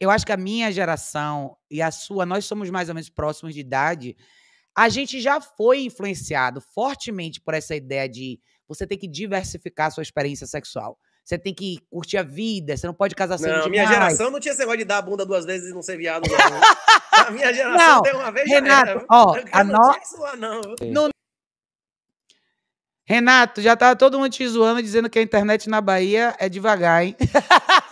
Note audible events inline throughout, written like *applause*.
Eu acho que a minha geração e a sua, nós somos mais ou menos próximos de idade. A gente já foi influenciado fortemente por essa ideia de você tem que diversificar a sua experiência sexual. Você tem que curtir a vida, você não pode casar cedo demais. Minha geração não tinha esse negócio de dar a bunda duas vezes e não ser viado. Não. *laughs* a minha geração não, tem uma vez Renato, já era. Ó, a não, no... isso lá, não. No... Renato, já tava tá todo mundo te zoando, dizendo que a internet na Bahia é devagar, hein? *laughs*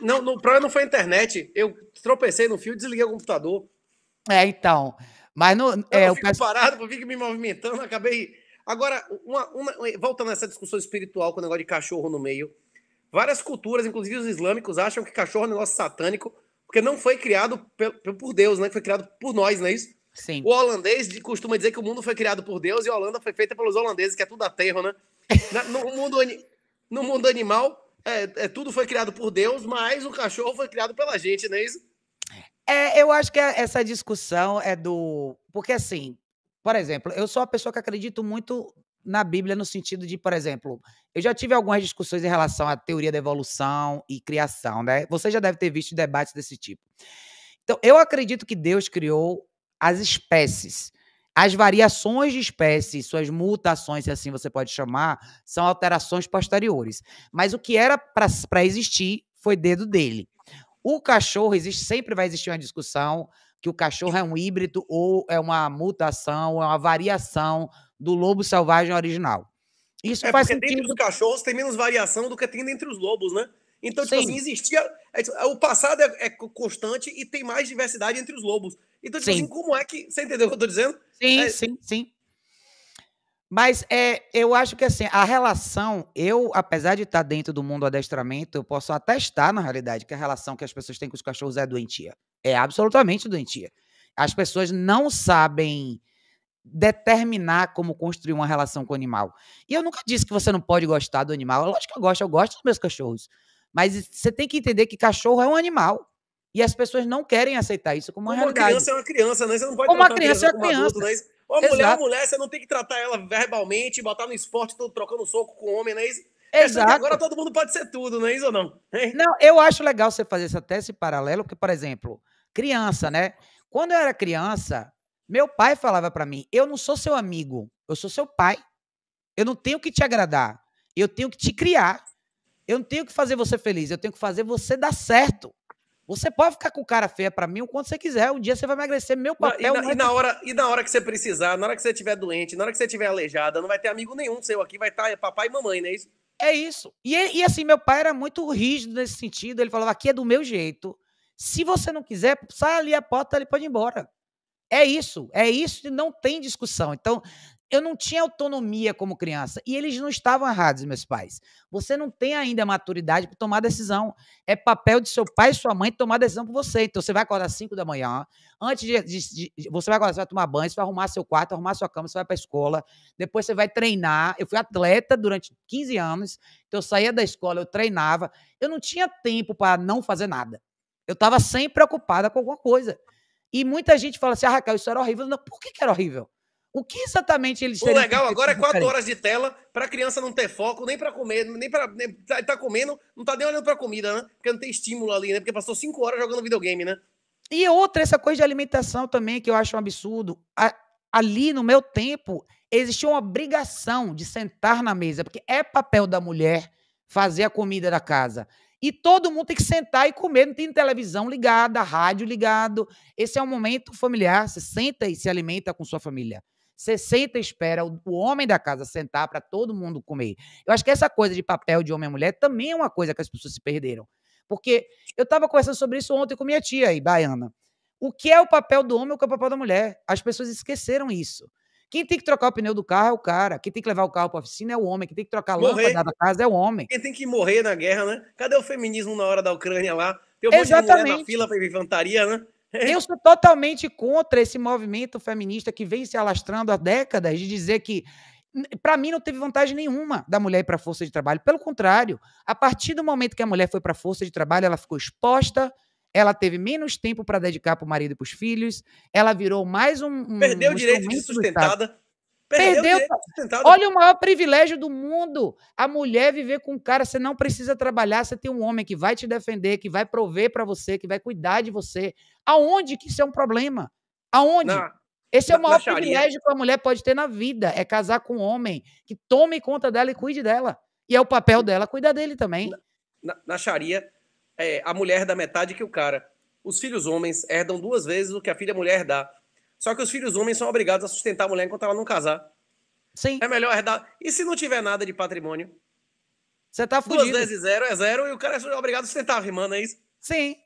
Não, no, o problema não foi a internet. Eu tropecei no fio, desliguei o computador. É, então. Mas no, eu é, eu fico peço... parado, eu fico me movimentando, acabei. Agora, uma, uma, voltando nessa discussão espiritual com o negócio de cachorro no meio. Várias culturas, inclusive os islâmicos, acham que cachorro é um negócio satânico, porque não foi criado por Deus, né? Foi criado por nós, não é isso? Sim. O holandês costuma dizer que o mundo foi criado por Deus e a Holanda foi feita pelos holandeses, que é tudo aterro, né? *laughs* no, mundo, no mundo animal, é, é, tudo foi criado por Deus, mas o cachorro foi criado pela gente, não é isso? É, eu acho que é, essa discussão é do. Porque, assim, por exemplo, eu sou uma pessoa que acredito muito na Bíblia no sentido de, por exemplo, eu já tive algumas discussões em relação à teoria da evolução e criação, né? Você já deve ter visto debates desse tipo. Então, eu acredito que Deus criou as espécies. As variações de espécies, suas mutações, se assim você pode chamar, são alterações posteriores. Mas o que era para existir foi dedo dele. O cachorro, existe, sempre vai existir uma discussão que o cachorro é um híbrido ou é uma mutação, é uma variação do lobo selvagem original. Isso é faz porque sentido. dentro dos cachorros tem menos variação do que tem dentre os lobos, né? Então, tipo Sim. assim, existia. É, o passado é, é constante e tem mais diversidade entre os lobos. Então, tipo sim. assim, como é que. Você entendeu o que eu tô dizendo? Sim, é... sim, sim. Mas é, eu acho que assim, a relação, eu, apesar de estar dentro do mundo do adestramento, eu posso atestar, na realidade, que é a relação que as pessoas têm com os cachorros é doentia. É absolutamente doentia. As pessoas não sabem determinar como construir uma relação com o animal. E eu nunca disse que você não pode gostar do animal. Lógico que eu gosto, eu gosto dos meus cachorros. Mas você tem que entender que cachorro é um animal. E as pessoas não querem aceitar isso como uma, realidade. Uma criança é uma criança, né? Você não pode como uma criança é uma criança. Adulto, né? Uma Exato. mulher é uma mulher, você não tem que tratar ela verbalmente, botar no esporte, todo trocando soco com o homem, né? Isso, Exato. Agora todo mundo pode ser tudo, não é isso ou não? Não, eu acho legal você fazer esse, até esse paralelo, porque, por exemplo, criança, né? Quando eu era criança, meu pai falava para mim: eu não sou seu amigo, eu sou seu pai. Eu não tenho que te agradar, eu tenho que te criar. Eu não tenho que fazer você feliz, eu tenho que fazer você dar certo. Você pode ficar com cara feia para mim o quanto você quiser. Um dia você vai emagrecer meu papel. E na, e na hora, e na hora que você precisar, na hora que você estiver doente, na hora que você estiver aleijada, não vai ter amigo nenhum seu aqui, vai estar tá, é papai e mamãe, não é isso? É isso. E, e assim, meu pai era muito rígido nesse sentido. Ele falava: aqui é do meu jeito. Se você não quiser, sai ali a porta, ele pode ir embora. É isso, é isso e não tem discussão. Então, eu não tinha autonomia como criança. E eles não estavam errados, meus pais. Você não tem ainda maturidade para tomar decisão. É papel de seu pai e sua mãe tomar decisão por você. Então você vai acordar às 5 da manhã. Antes de, de, de, Você vai acordar, você vai tomar banho, você vai arrumar seu quarto, arrumar sua cama, você vai para a escola. Depois você vai treinar. Eu fui atleta durante 15 anos. Então eu saía da escola, eu treinava. Eu não tinha tempo para não fazer nada. Eu estava sempre preocupada com alguma coisa. E muita gente fala assim: ah, Raquel, isso era horrível. Não, por que, que era horrível? O que exatamente eles O legal agora é quatro horas de tela para a criança não ter foco, nem para comer, nem para. Tá, tá, comendo, não tá nem olhando para comida, né? Porque não tem estímulo ali, né? Porque passou cinco horas jogando videogame, né? E outra, essa coisa de alimentação também, que eu acho um absurdo. A, ali, no meu tempo, existia uma obrigação de sentar na mesa, porque é papel da mulher fazer a comida da casa. E todo mundo tem que sentar e comer, não tem televisão ligada, rádio ligado. Esse é um momento familiar, você senta e se alimenta com sua família. Você senta e espera o, homem da casa sentar para todo mundo comer. Eu acho que essa coisa de papel de homem e mulher também é uma coisa que as pessoas se perderam. Porque eu estava conversando sobre isso ontem com minha tia aí, baiana. O que é o papel do homem e o que é o papel da mulher? As pessoas esqueceram isso. Quem tem que trocar o pneu do carro é o cara. Quem tem que levar o carro para a oficina é o homem. Quem tem que trocar a morrer. lâmpada da casa é o homem. Quem tem que morrer na guerra, né? Cadê o feminismo na hora da Ucrânia lá? Tem um Exatamente. de mulher na fila para infantaria, né? *laughs* Eu sou totalmente contra esse movimento feminista que vem se alastrando há décadas de dizer que para mim não teve vantagem nenhuma da mulher para a força de trabalho. Pelo contrário, a partir do momento que a mulher foi para a força de trabalho, ela ficou exposta, ela teve menos tempo para dedicar para o marido e para os filhos, ela virou mais um, um perdeu o direito de sustentada Perdeu. Perdeu Olha o maior privilégio do mundo. A mulher viver com um cara, você não precisa trabalhar, você tem um homem que vai te defender, que vai prover para você, que vai cuidar de você. Aonde que isso é um problema? Aonde? Na, Esse é o maior privilégio que a mulher pode ter na vida, é casar com um homem que tome conta dela e cuide dela. E é o papel dela cuidar dele também. Na, na, na Sharia, é, a mulher é dá metade que o cara. Os filhos homens herdam duas vezes o que a filha mulher dá. Só que os filhos homens são obrigados a sustentar a mulher enquanto ela não casar. Sim. É melhor herdar. E se não tiver nada de patrimônio? Você tá fudido. Duas vezes zero é zero e o cara é obrigado a sustentar rimando, é isso? Sim.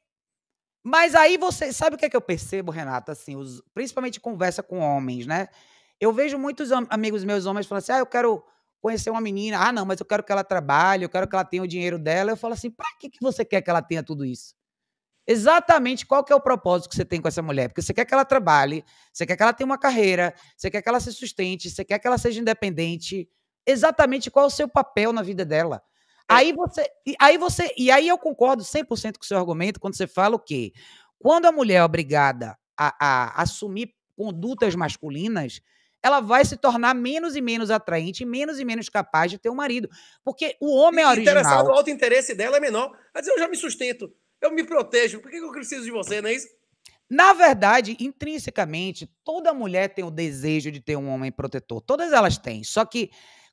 Mas aí você. Sabe o que é que eu percebo, Renata? Assim, os, principalmente conversa com homens, né? Eu vejo muitos amigos meus homens falando assim: ah, eu quero conhecer uma menina. Ah, não, mas eu quero que ela trabalhe, eu quero que ela tenha o dinheiro dela. Eu falo assim: pra que, que você quer que ela tenha tudo isso? exatamente qual que é o propósito que você tem com essa mulher. Porque você quer que ela trabalhe, você quer que ela tenha uma carreira, você quer que ela se sustente, você quer que ela seja independente. Exatamente qual é o seu papel na vida dela. É. Aí você, aí você, e aí eu concordo 100% com o seu argumento quando você fala o quê? Quando a mulher é obrigada a, a assumir condutas masculinas, ela vai se tornar menos e menos atraente, menos e menos capaz de ter um marido. Porque o homem é e original... Interessado, o alto interesse dela é menor. Mas eu já me sustento eu me protejo, por que eu preciso de você, não é isso? Na verdade, intrinsecamente, toda mulher tem o desejo de ter um homem protetor. Todas elas têm. Só que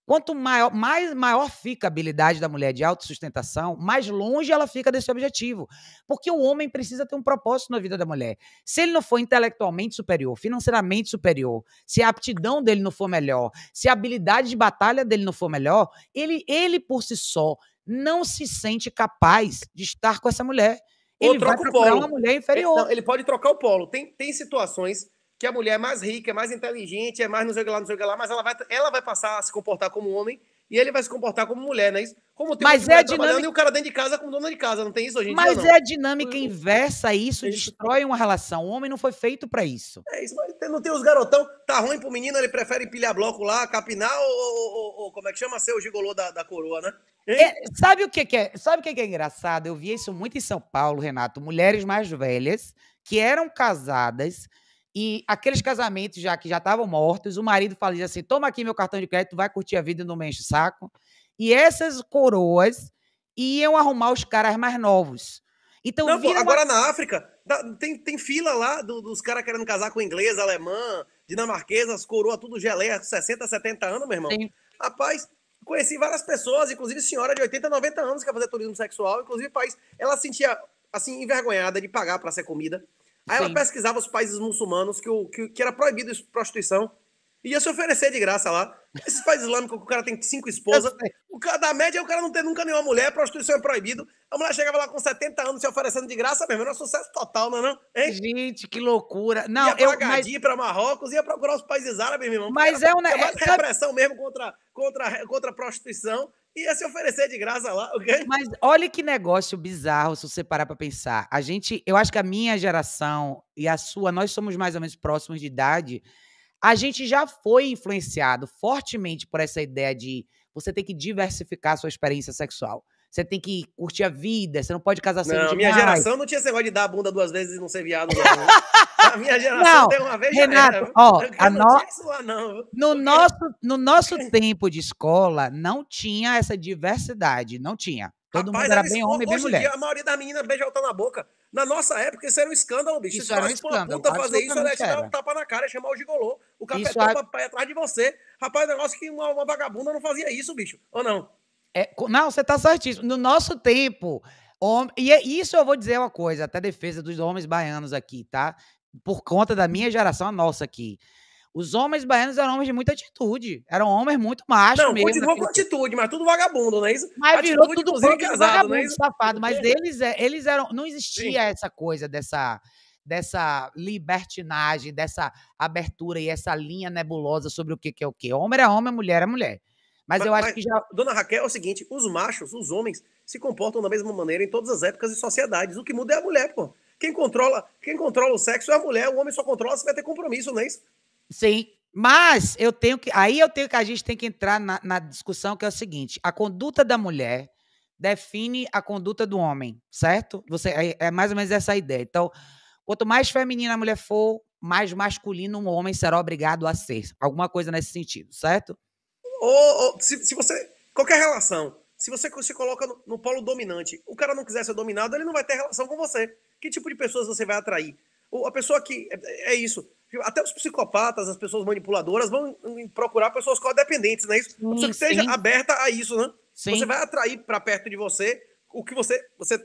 Quanto maior, mais, maior fica a habilidade da mulher de autossustentação, mais longe ela fica desse objetivo. Porque o homem precisa ter um propósito na vida da mulher. Se ele não for intelectualmente superior, financeiramente superior, se a aptidão dele não for melhor, se a habilidade de batalha dele não for melhor, ele, ele por si só não se sente capaz de estar com essa mulher. Ele Ou troca vai procurar uma mulher inferior. Ele, não, ele pode trocar o polo. Tem, tem situações que a mulher é mais rica, é mais inteligente, é mais não sei o que lá, não sei o que lá, mas ela vai, ela vai passar a se comportar como homem e ele vai se comportar como mulher, não é isso? Como tem mas é dinâmica... e o cara dentro de casa como dona de casa, não tem isso hoje em mas dia, Mas é a dinâmica eu... inversa, isso, isso destrói uma relação. O homem não foi feito para isso. É isso, mas não tem os garotão, tá ruim pro menino, ele prefere pilhar bloco lá, capinar ou, ou, ou como é que chama, ser o gigolô da, da coroa, né? É, sabe o que, que, é? Sabe o que, que é engraçado? Eu vi isso muito em São Paulo, Renato. Mulheres mais velhas que eram casadas, e aqueles casamentos já que já estavam mortos, o marido falava assim: toma aqui meu cartão de crédito, vai curtir a vida e não me enche o saco. E essas coroas iam arrumar os caras mais novos. Então, não, agora uma... na África, tem, tem fila lá do, dos caras querendo casar com inglês, alemã, dinamarquesa, as coroa, tudo geleia, 60, 70 anos, meu irmão. Sim. Rapaz, conheci várias pessoas, inclusive senhora de 80, 90 anos que ia fazer turismo sexual, inclusive país. Ela sentia, assim, envergonhada de pagar para ser comida Aí Sim. ela pesquisava os países muçulmanos que, o, que, que era proibido prostituição. E ia se oferecer de graça lá. Esses países islâmicos que o cara tem cinco esposas. O cara da média é o cara não ter nunca nenhuma mulher, prostituição é proibido. A mulher chegava lá com 70 anos se oferecendo de graça mesmo. Era um sucesso total, não é não? Hein? Gente, que loucura. Não, ia pra eu, Gadir, mas... pra Marrocos, ia procurar os países árabes, meu irmão. Mas era, é uma é, repressão sabe... mesmo contra, contra, contra a prostituição ia se oferecer de graça lá. Okay? *laughs* Mas olha que negócio bizarro se você parar para pensar. A gente, eu acho que a minha geração e a sua, nós somos mais ou menos próximos de idade. A gente já foi influenciado fortemente por essa ideia de você tem que diversificar a sua experiência sexual. Você tem que curtir a vida, você não pode casar não, sem Não, minha demais. geração não tinha esse negócio de dar a bunda duas vezes e não ser viado. Né? *laughs* a minha geração não, tem uma vez Renato, já era. Ó, a no... Lá, não. No, nosso, no nosso tempo de escola, não tinha essa diversidade, não tinha. Todo Rapaz, mundo era, era bem homem e bem mulher. Dia, a maioria das meninas beija o na boca. Na nossa época, isso era um escândalo, bicho. Isso era um escândalo. Puta fazer isso, era tirar um tapa na cara, é chamar o gigolô. O capetão a... pra, atrás de você. Rapaz, negócio é que uma, uma, vagabunda não fazia isso, bicho. Ou não? É, não, você tá certíssimo. No nosso tempo... Hom... E é, isso eu vou dizer uma coisa, até defesa dos homens baianos aqui, tá? por conta da minha geração, a nossa aqui. Os homens baianos eram homens de muita atitude. Eram homens muito machos não, mesmo. Não, com atitude, mas tudo vagabundo, não é isso? Mas virou tudo bando casado, é vagabundo, é safado. Mas *laughs* eles, é, eles eram... Não existia Sim. essa coisa dessa dessa libertinagem, dessa abertura e essa linha nebulosa sobre o que, que é o que. Homem é homem, mulher é mulher. Mas, mas eu acho mas, que já. Dona Raquel, é o seguinte: os machos, os homens, se comportam da mesma maneira em todas as épocas e sociedades. O que muda é a mulher, pô. Quem controla, quem controla o sexo é a mulher, o homem só controla se vai ter compromisso, não é isso? Sim. Mas eu tenho que. Aí eu tenho que a gente tem que entrar na, na discussão que é o seguinte: a conduta da mulher define a conduta do homem, certo? Você é, é mais ou menos essa a ideia. Então, quanto mais feminina a mulher for, mais masculino um homem será obrigado a ser. Alguma coisa nesse sentido, certo? Ou, ou se, se, você. Qualquer relação. Se você se coloca no, no polo dominante, o cara não quiser ser dominado, ele não vai ter relação com você. Que tipo de pessoas você vai atrair? Ou a pessoa que. É, é isso. Tipo, até os psicopatas, as pessoas manipuladoras vão procurar pessoas codependentes, não é isso? Sim, pessoa que sim. seja aberta a isso, né? Sim. Você vai atrair para perto de você o que você, você.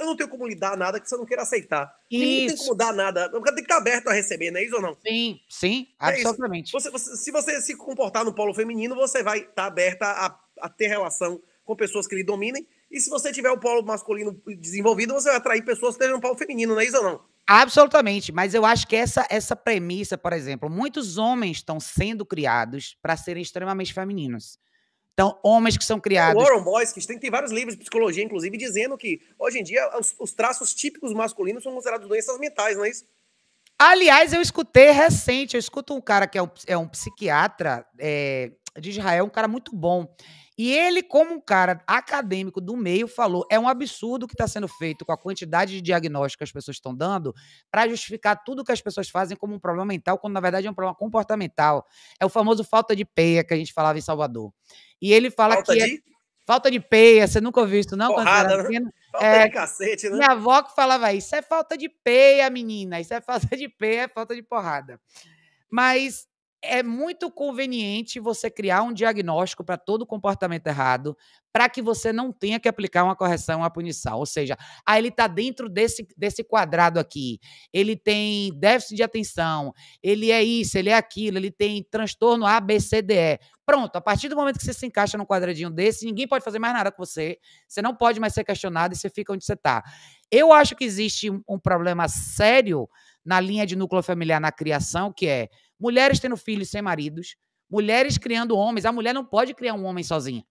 Eu não tenho como lidar nada que você não queira aceitar. Isso. tem como dar nada. Tem que estar aberto a receber, não é isso ou não? Sim, sim, é absolutamente. É você, você, se você se comportar no polo feminino, você vai estar aberta a, a ter relação com pessoas que lhe dominem e se você tiver o polo masculino desenvolvido, você vai atrair pessoas que estejam no polo feminino, não é isso ou não? Absolutamente, mas eu acho que essa, essa premissa, por exemplo, muitos homens estão sendo criados para serem extremamente femininos. Então, homens que são é, criados. O Warren que tem, tem vários livros de psicologia, inclusive, dizendo que hoje em dia os, os traços típicos masculinos são considerados doenças mentais, não é isso? Aliás, eu escutei recente, eu escuto um cara que é um, é um psiquiatra é, de Israel, um cara muito bom. E ele, como um cara acadêmico do meio, falou: é um absurdo o que está sendo feito com a quantidade de diagnóstico que as pessoas estão dando para justificar tudo que as pessoas fazem como um problema mental, quando na verdade é um problema comportamental. É o famoso falta de peia que a gente falava em Salvador. E ele fala falta que. É de? É Falta de peia, você nunca ouviu isso, não? Porrada, né? Falta é, de cacete, né? Minha avó que falava isso, é falta de peia, menina, isso é falta de peia, é falta de porrada. Mas é muito conveniente você criar um diagnóstico para todo comportamento errado, para que você não tenha que aplicar uma correção, uma punição. Ou seja, ah, ele está dentro desse, desse quadrado aqui, ele tem déficit de atenção, ele é isso, ele é aquilo, ele tem transtorno ABCDE. Pronto, a partir do momento que você se encaixa num quadradinho desse, ninguém pode fazer mais nada com você, você não pode mais ser questionado e você fica onde você está. Eu acho que existe um problema sério na linha de núcleo familiar na criação, que é mulheres tendo filhos sem maridos, mulheres criando homens. A mulher não pode criar um homem sozinha.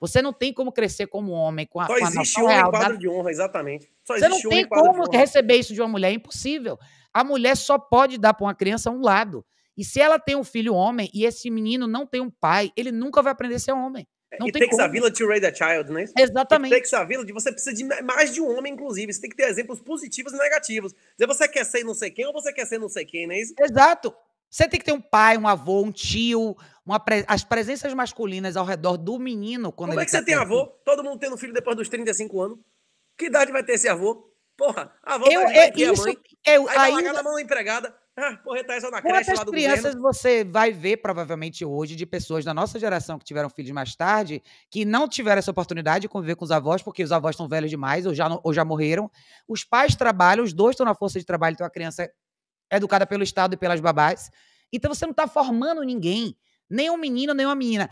Você não tem como crescer como homem com a, Só com a existe homem real, quadro da... de honra, exatamente. Só você não tem como receber isso de uma mulher, é impossível. A mulher só pode dar para uma criança um lado. E se ela tem um filho homem e esse menino não tem um pai, ele nunca vai aprender a ser homem. É, não It tem takes como. a village to raise a child, né? Exatamente. It takes a village, você precisa de mais de um homem, inclusive. Você tem que ter exemplos positivos e negativos. Se você quer ser não sei quem ou você quer ser não sei quem, não é isso? Exato. Você tem que ter um pai, um avô, um tio, pre... as presenças masculinas ao redor do menino. Como é que tá você tem avô? Todo mundo tendo filho depois dos 35 anos. Que idade vai ter esse avô? Porra, avô eu, vai, é vai isso, a mãe. Eu, aí ainda... vai na mão empregada. Ah, porra, tá na creche Quantas lá do crianças governo? você vai ver, provavelmente, hoje, de pessoas da nossa geração que tiveram filhos mais tarde, que não tiveram essa oportunidade de conviver com os avós, porque os avós estão velhos demais ou já, ou já morreram. Os pais trabalham, os dois estão na força de trabalho, então a criança educada pelo Estado e pelas babás. Então você não está formando ninguém, nem um menino, nem uma menina.